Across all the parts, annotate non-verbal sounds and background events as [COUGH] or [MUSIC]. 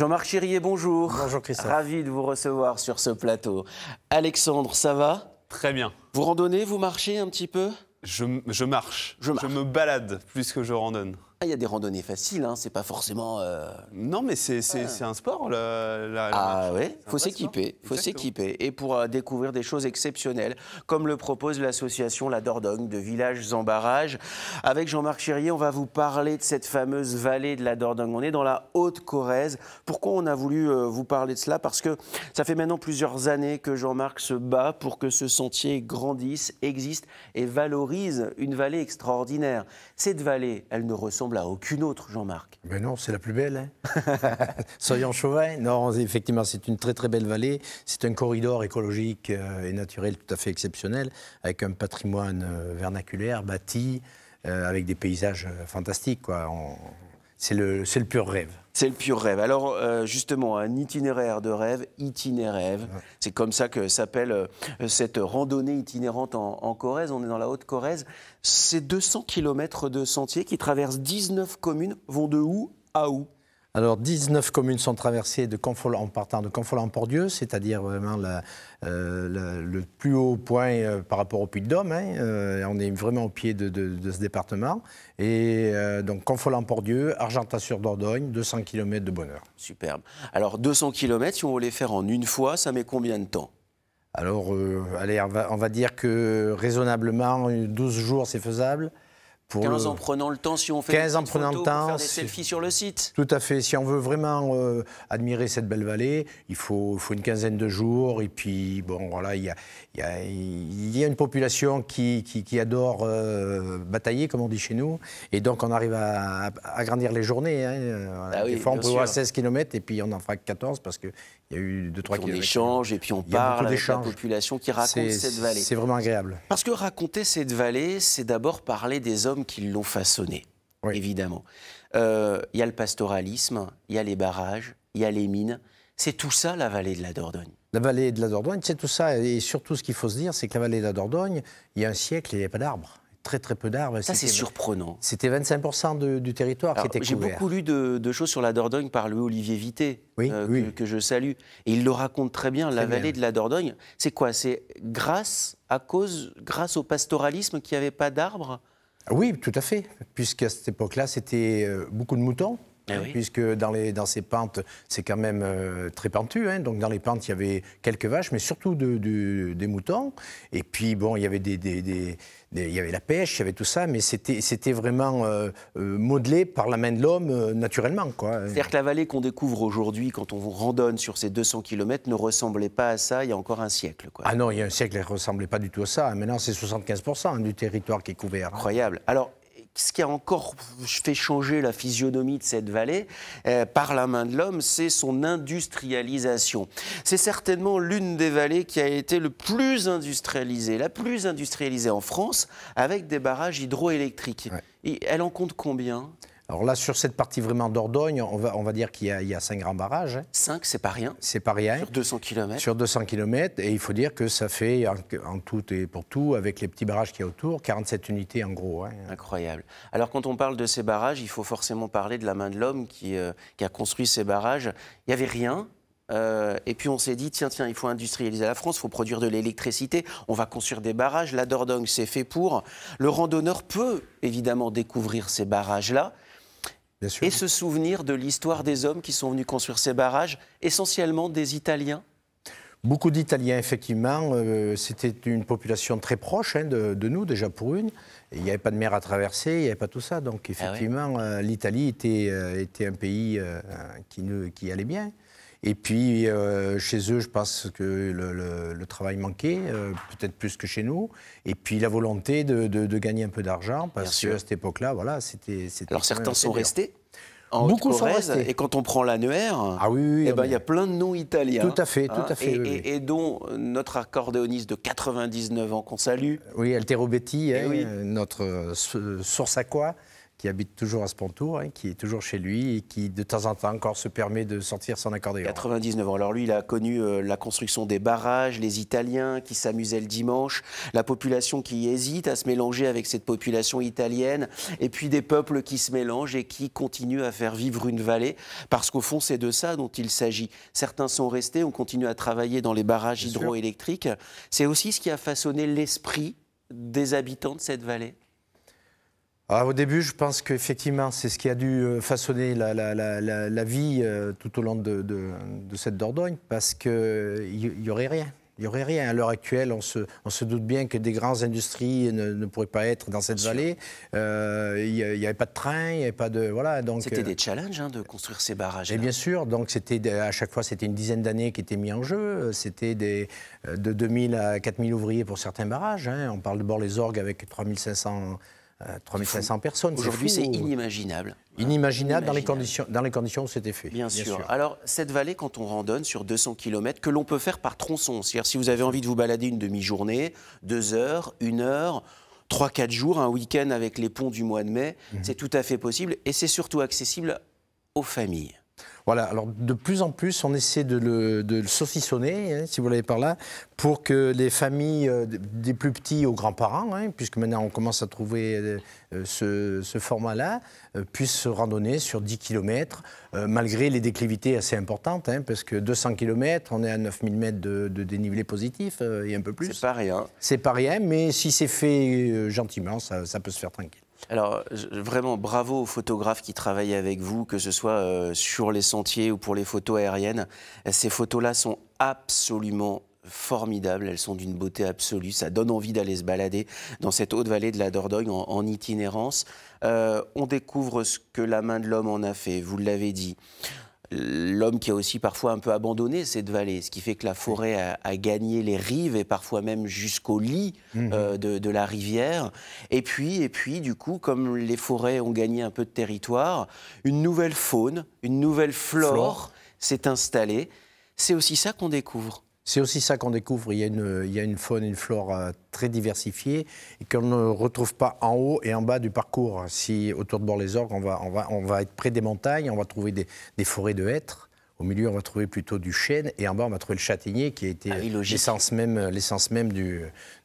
Jean-Marc Chirier, bonjour. Bonjour Christophe. Ravi de vous recevoir sur ce plateau. Alexandre, ça va Très bien. Vous randonnez, vous marchez un petit peu je, je marche. Je me balade plus que je randonne. Ah, il y a des randonnées faciles, hein, c'est pas forcément. Euh, non, mais ah. c'est un sport. La, ah oui, ouais, faut s'équiper, faut s'équiper, et pour euh, découvrir des choses exceptionnelles, comme le propose l'association La Dordogne de villages en barrage. Avec Jean-Marc Chérier, on va vous parler de cette fameuse vallée de la Dordogne. On est dans la Haute-Corrèze. Pourquoi on a voulu euh, vous parler de cela Parce que ça fait maintenant plusieurs années que Jean-Marc se bat pour que ce sentier grandisse, existe et valorise une vallée extraordinaire. Cette vallée, elle ne ressemble à aucune autre, Jean-Marc. Mais ben non, c'est la plus belle. Hein [LAUGHS] Soyons chauvins. Non, effectivement, c'est une très très belle vallée. C'est un corridor écologique euh, et naturel tout à fait exceptionnel, avec un patrimoine euh, vernaculaire bâti, euh, avec des paysages fantastiques. Quoi c'est le, pur rêve. C'est le pur rêve. Alors euh, justement, un itinéraire de rêve, itinéraire. rêve C'est comme ça que s'appelle euh, cette randonnée itinérante en, Corrèze. On est dans la Haute-Corrèze. C'est 200 km de sentiers qui traversent 19 communes, vont de où à où alors, 19 communes sont traversées de en partant de port pordieu cest c'est-à-dire vraiment euh, le plus haut point euh, par rapport au Puy-de-Dôme. Hein, euh, on est vraiment au pied de, ce département. Et donc, port pordieu argentat Argentat-sur-Dordogne, 200 km de bonheur. Superbe. Alors, 200 km, si on voulait faire en une fois, ça met combien de temps Alors, on va, on va, dire que raisonnablement, 12 jours, c'est faisable. 15 en prenant le temps, si on fait 15 en prenant le temps, faire des selfies sur le site. Tout à fait. Si on veut vraiment euh, admirer cette belle vallée, il faut, faut, une quinzaine de jours. Et puis, bon, voilà, il y a, y a, une population qui, qui, adore euh, batailler, comme on dit chez nous. Et donc, on arrive à agrandir les journées. Hein. Ah des fois, on peut voir 16 km et puis on en fera 14 parce qu'il y a eu 2-3 kilomètres. – On échange et puis on parle avec la population qui raconte cette vallée. C'est vraiment agréable. Parce que raconter cette vallée, c'est d'abord parler des hommes qui l'ont façonné, évidemment. Il euh, y a le pastoralisme, il y a les barrages, il y a les mines. C'est tout ça la vallée de la Dordogne. La vallée de la Dordogne, c'est tout ça. Et surtout, ce qu'il faut se dire, c'est que la vallée de la Dordogne, il y a un siècle, il n'y avait pas d'arbres très très peu d'arbres. Ça c'est surprenant. C'était 25% du territoire qui était couvert. J'ai beaucoup lu de, choses sur la Dordogne par Louis Olivier Vité, euh, Que, je salue. Et il le raconte très bien, la vallée de la Dordogne. C'est quoi C'est grâce à cause, grâce au pastoralisme n'y avait pas d'arbres oui, tout à fait, puisqu'à cette époque-là, c'était euh, beaucoup de moutons. Ah puisque dans, les, dans ces pentes, c'est quand même euh, très pentu. Hein. donc dans les pentes, il y avait quelques vaches, mais surtout des moutons. Et puis, bon, il y avait des, il y avait la pêche, il y avait tout ça, mais c'était vraiment euh, euh, modelé par la main de l'homme naturellement. C'est-à-dire que la vallée qu'on découvre aujourd'hui quand on vous randonne sur ces 200 km ne ressemblait pas à ça il y a encore un siècle. Quoi. Ah non, il y a un siècle, elle ne ressemblait pas du tout à ça. Maintenant, c'est 75% hein, du territoire qui est couvert. Hein. Incroyable. Alors, ce qui a encore fait changer la physionomie de cette vallée euh, par la main de l'homme, c'est son industrialisation. C'est certainement l'une des vallées qui a été le plus industrialisée, la plus industrialisée en France, avec des barrages hydroélectriques. elle en compte combien alors là, sur cette partie vraiment d'Ordogne, on va, dire qu'il y, a cinq grands barrages. 5 Cinq, c'est pas rien. C'est pas rien. Sur 200 km. Sur 200 km. Et il faut dire que ça fait, en, tout et pour tout, avec les petits barrages qu'il y a autour, 47 unités en gros. Hein. Incroyable. Alors quand on parle de ces barrages, il faut forcément parler de la main de l'homme qui, euh, a construit ces barrages. Il n'y avait rien, euh, et puis on s'est dit, tiens, tiens, il faut industrialiser la France, il faut produire de l'électricité, on va construire des barrages. La Dordogne, c'est fait pour. Le randonneur peut évidemment découvrir ces barrages-là et se souvenir de l'histoire des hommes qui sont venus construire ces barrages, essentiellement des Italiens Beaucoup d'Italiens, effectivement. Euh, c'était une population très proche hein, de, nous, déjà pour une. Il n'y avait pas de mer à traverser, il n'y avait pas tout ça. Donc, ah effectivement, euh, l'Italie était, euh, était, un pays qui, qui, allait bien. Et puis, chez eux, je pense que le, travail manquait, peut-être plus que chez nous. Et puis, la volonté de, de, gagner un peu d'argent, parce qu'à cette époque-là, voilà, c'était. Alors, certains sont restés en beaucoup de Et quand on prend l'annuaire, ah oui, eh ben, il y a plein de noms italiens. Tout à fait, tout hein, à fait. Et, dont notre accordéoniste de 99 ans qu'on salue. Oui, Altero Betti, hein, eh notre euh, source à quoi qui habite toujours à Spontour, hein, qui est toujours chez lui et qui de temps en temps encore se permet de sortir son accordéon. 99 ans. Alors lui, il a connu euh, la construction des barrages, les Italiens qui s'amusaient le dimanche, la population qui hésite à se mélanger avec cette population italienne, et puis des peuples qui se mélangent et qui continuent à faire vivre une vallée, parce qu'au fond, c'est de ça dont il s'agit. Certains sont restés, on continue à travailler dans les barrages hydroélectriques. C'est aussi ce qui a façonné l'esprit des habitants de cette vallée. Ah, au début, je pense qu'effectivement, c'est ce qui a dû euh, façonner la, vie euh, tout au long de, cette Dordogne, parce qu'il n'y aurait rien. Il n'y aurait rien. À l'heure actuelle, on se, on se, doute bien que des grandes industries ne, pourraient pas être dans cette vallée. Euh, il n'y avait pas de train, il n'y avait pas de. Voilà, donc, c'était des challenges hein, de construire ces barrages. Et bien sûr, donc c'était, à chaque fois, c'était une dizaine d'années qui étaient mis en jeu. C'était des, de 2000 à 4000 ouvriers pour certains barrages. Hein. On parle de Bord-les-Orgues avec 3500 3500 euh, personnes. Aujourd'hui, c'est inimaginable. Inimaginable, dans les conditions, dans les conditions où c'était fait. Bien, sûr. Alors, cette vallée, quand on randonne sur 200 km, que l'on peut faire par tronçon, c'est-à-dire si vous avez envie de vous balader une demi-journée, deux heures, une heure, trois quatre jours, un week-end avec les ponts du mois de mai, mhm. c'est tout à fait possible et c'est surtout accessible aux familles. Voilà, alors de plus en plus, on essaie de le, saucissonner, hein, si vous l'avez par là, pour que les familles euh, des plus petits aux grands-parents, hein, puisque maintenant on commence à trouver euh, euh, ce, format-là, puissent se randonner sur 10 km, malgré les déclivités assez importantes, hein, parce que 200 km, on est à 9000 mètres de, dénivelé positif et un peu plus. C'est pas rien. C'est pas rien, mais si c'est fait gentiment, ça peut se faire tranquille. Alors, vraiment, bravo aux photographes qui travaillent avec vous, que ce soit euh, sur les sentiers ou pour les photos aériennes. Euh, ces photos-là sont absolument formidables, elles sont d'une beauté absolue, ça donne envie d'aller se balader dans cette haute vallée de la Dordogne en, itinérance. Euh, on découvre ce que la main de l'homme en a fait, vous l'avez dit l'homme qui a aussi parfois un peu abandonné cette vallée, ce qui fait que la forêt a, gagné les rives et parfois même jusqu'au lit mmh. euh, de, la rivière. Et puis, et puis, du coup, comme les forêts ont gagné un peu de territoire, une nouvelle faune, une nouvelle flore. s'est installée. C'est aussi ça qu'on découvre. C'est aussi ça qu'on découvre. Il y, a une, il y une faune, une flore euh, très diversifiée et qu'on ne retrouve pas en haut et en bas du parcours. Si autour de Bord-les-Orgues, on va, on, va, on va être près des montagnes, on va trouver des, forêts de hêtres. Au milieu, on va trouver plutôt du chêne et en bas, on va trouver le châtaignier qui a été ah euh, l'essence même, euh, l'essence même du,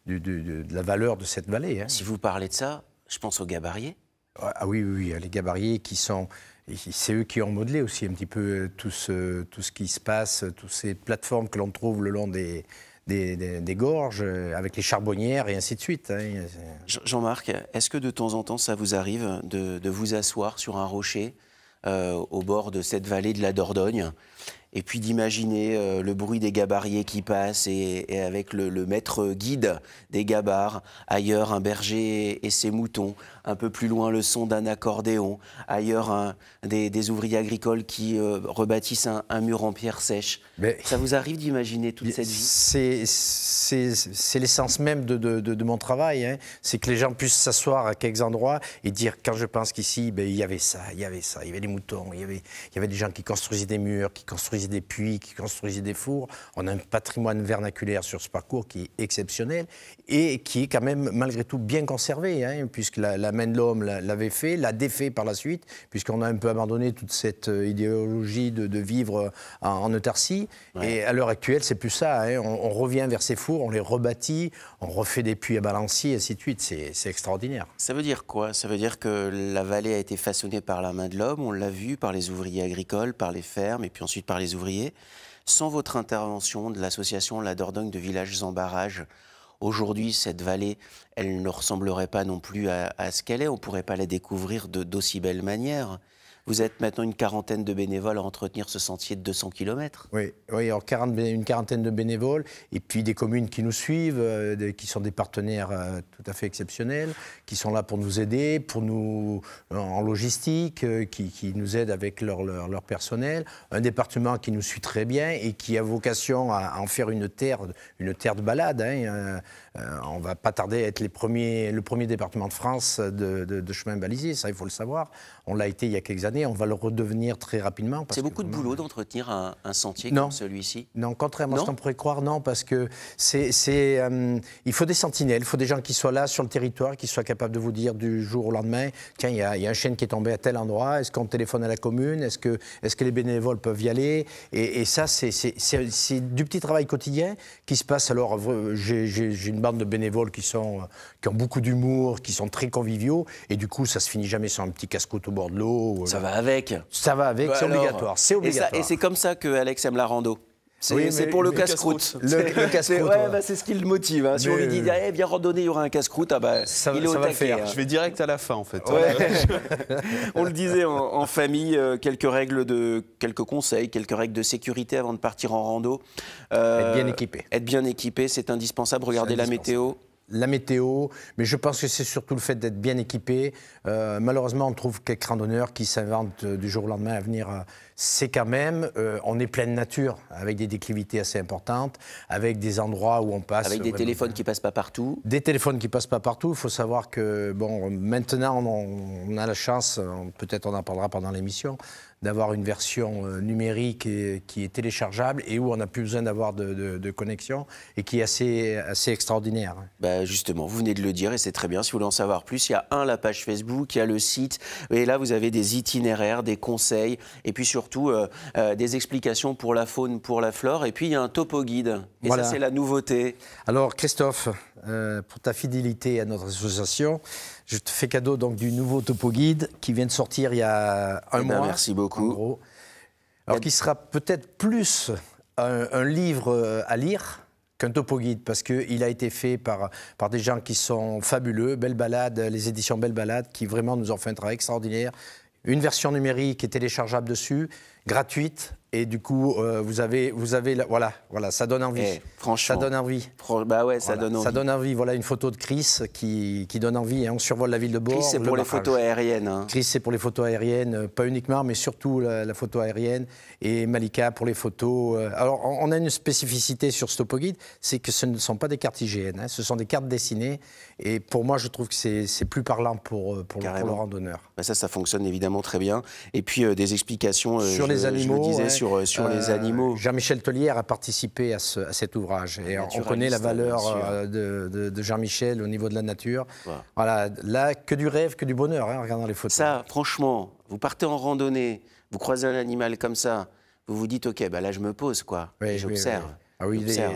de la valeur de cette vallée. Hein. Si vous parlez de ça, je pense aux gabariers. Ah oui, oui, oui, les gabariers qui sont c'est eux qui ont modelé aussi un petit peu euh, tout ce, tout ce qui se passe, euh, toutes ces plateformes que l'on trouve le long des, des, gorges, euh, avec les charbonnières et ainsi de suite. Hein. Jean-Marc, est-ce que de temps en temps ça vous arrive de, vous asseoir sur un rocher au bord de cette vallée de la Dordogne et puis d'imaginer euh, le bruit des gabariers qui passent et, avec le, maître guide des gabarres, ailleurs un berger et ses moutons, un peu plus loin le son d'un accordéon, ailleurs un, des, ouvriers agricoles qui euh, rebâtissent un, mur en pierre sèche. Ça vous arrive d'imaginer toute cette vie C'est l'essence même de, mon travail, hein. c'est que les gens puissent s'asseoir à quelques endroits et dire quand je pense qu'ici, ben, il y avait ça, il y avait ça, il y avait des moutons, il y avait, il y avait des gens qui construisaient des murs, qui construisaient des puits, qui construisaient des fours. On a un patrimoine vernaculaire sur ce parcours qui est exceptionnel et qui est quand même malgré tout bien conservé, hein, puisque la, main de l'homme l'avait fait, l'a défait par la suite, puisqu'on a un peu abandonné toute cette euh, idéologie de, vivre euh, en, en autarcie. Et à l'heure actuelle, c'est plus ça. Hein. on, revient vers ces fours, on les rebâtit, on refait des puits à balancier et ainsi de suite. C'est extraordinaire. Ça veut dire quoi Ça veut dire que la vallée a été façonnée par la main de l'homme, on l'a vu, par les ouvriers agricoles, par les fermes, et puis ensuite par les sans votre intervention de l'association La Dordogne de Villages en Barrage, aujourd'hui, cette vallée, elle ne ressemblerait pas non plus à, ce qu'elle est. On ne pourrait pas la découvrir d'aussi belle manière. Vous êtes maintenant une quarantaine de bénévoles à entretenir ce sentier de 200 km. Oui, oui une quarantaine de bénévoles, et puis des communes qui nous suivent, euh, qui sont des partenaires euh, tout à fait exceptionnels, qui sont là pour nous aider, pour nous euh, en, logistique, qui, nous aident avec leur, personnel, un département qui nous suit très bien et qui a vocation à, en faire une terre, une terre de balade. On hein, on va pas tarder à être les premiers, le premier département de France de, de chemin balisé, ça il faut le savoir. On l'a été il y a quelques années on va le redevenir très rapidement. C'est beaucoup de boulot euh, d'entretenir un, sentier non, comme celui-ci Non, contrairement à ce qu'on pourrait croire, non, parce que c'est, euh, il faut des sentinelles, il faut des gens qui soient là sur le territoire, qui soient capables de vous dire du jour au lendemain, tiens, il y, a, un chêne qui est tombé à tel endroit, est-ce qu'on téléphone à la commune, est-ce que, est que les bénévoles peuvent y aller et, ça, c'est, du petit travail quotidien qui se passe. Alors, euh, j'ai, une bande de bénévoles qui, sont, qui ont beaucoup d'humour, qui sont très conviviaux, et du coup, ça se finit jamais sans un petit casse-côte au bord de l'eau. Ça avec. Ça va avec, bah c'est obligatoire. C'est obligatoire. Et, c'est comme ça que Alex aime la rando. C'est pour le casse-croûte. Le, [LAUGHS] casse-croûte. Ouais, bah, c'est ce qui le motive. Hein. Si on lui dit, euh, eh, viens randonner, il y aura un casse-croûte, ah bah, ça, il va faire. Hein. Je vais direct à la fin, en fait. [LAUGHS] on le disait en, famille, euh, quelques règles de, quelques conseils, quelques règles de sécurité avant de partir en rando. être bien euh, équipé. Être bien équipé, c'est indispensable. Regardez la météo la météo, mais je pense que c'est surtout le fait d'être bien équipé. Euh, malheureusement, on trouve quelques randonneurs qui s'inventent euh, du jour au lendemain à venir euh, c'est quand même, euh, on est pleine nature, avec des déclivités assez importantes, avec des endroits où on passe. Avec des téléphones qui passent pas partout. Des téléphones qui passent pas partout. Il faut savoir que, bon, maintenant, on, a la chance, peut-être on en parlera pendant l'émission, d'avoir une version euh, numérique qui est téléchargeable et où on n'a plus besoin d'avoir de, connexion et qui est assez, assez extraordinaire. Hein. Bah justement, vous venez de le dire et c'est très bien. Si vous voulez en savoir plus, il y a un, la page Facebook, il y a le site et là vous avez des itinéraires, des conseils et puis sur surtout euh, euh, des explications pour la faune, pour la flore. Et puis, il y a un topo guide. Et ça, c'est la nouveauté. Alors, Christophe, euh, pour ta fidélité à notre association, je te fais cadeau donc du nouveau topo guide qui vient de sortir il y a un eh ben, mois. merci beaucoup. Alors, qui sera peut-être plus un, livre à lire qu'un topo guide, parce qu'il a été fait par, par des gens qui sont fabuleux, Belle Balade, les éditions Belle Balade, qui vraiment nous ont fait un travail extraordinaire une version numérique est téléchargeable dessus, gratuite, et du coup, euh, vous avez, vous avez, voilà, voilà, ça donne envie. Eh, franchement, ça donne envie. bah ouais, ça donne envie. Ça donne envie. Voilà une photo de Chris qui, qui donne envie. Hein. On survole la ville de Bordeaux. Hein. Chris, c'est pour les photos aériennes. Chris, c'est pour les photos aériennes, pas uniquement, mais surtout la, photo aérienne. Et Malika pour les photos. Euh, alors, on, a une spécificité sur StopoGuide, guide, c'est que ce ne sont pas des cartes IGN, hein. ce sont des cartes dessinées. Et pour moi, je trouve que c'est plus parlant pour euh, pour, le, randonneur. Bah, ça, ça fonctionne évidemment très bien. Et puis des explications sur les animaux. Euh, sur, les euh, animaux. Jean-Michel Tolière a participé à, cet ouvrage. Et on connaît la valeur euh, de, Jean-Michel au niveau de la nature. Voilà. là, que du rêve, que du bonheur, hein, regardant les photos. Ça, franchement, vous partez en randonnée, vous croisez un animal comme ça, vous vous dites, OK, bah là, je me pose, quoi. Oui, j'observe. Ah oui, il, y a,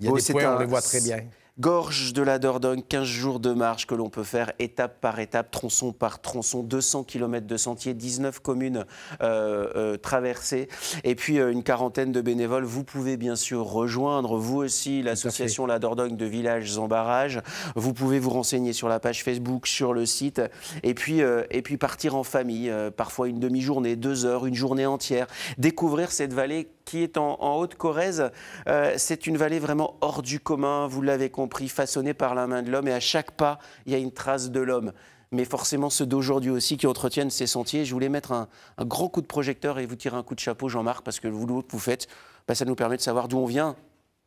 des points, on les voit très bien. Gorge de la Dordogne, 15 jours de marche que l'on peut faire étape par étape, tronçon par tronçon, 200 km de sentiers, 19 communes euh, euh, traversées et puis euh, une quarantaine de bénévoles. Vous pouvez bien sûr rejoindre vous aussi l'association La Dordogne de Villages en Barrage. Vous pouvez vous renseigner sur la page Facebook, sur le site et puis, et puis partir en famille, parfois une demi-journée, deux heures, une journée entière, découvrir cette vallée qui est en, Haute-Corrèze. c'est une vallée vraiment hors du commun, vous l'avez compris pris façonné par la main de l'homme, et à chaque pas, il y a une trace de l'homme. Mais forcément, ceux d'aujourd'hui aussi qui entretiennent ces sentiers, je voulais mettre un, un, grand coup de projecteur et vous tirer un coup de chapeau, Jean-Marc, parce que le vous faites, bah, ça nous permet de savoir d'où on vient,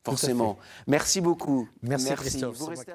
forcément. Merci beaucoup. Merci, Christophe.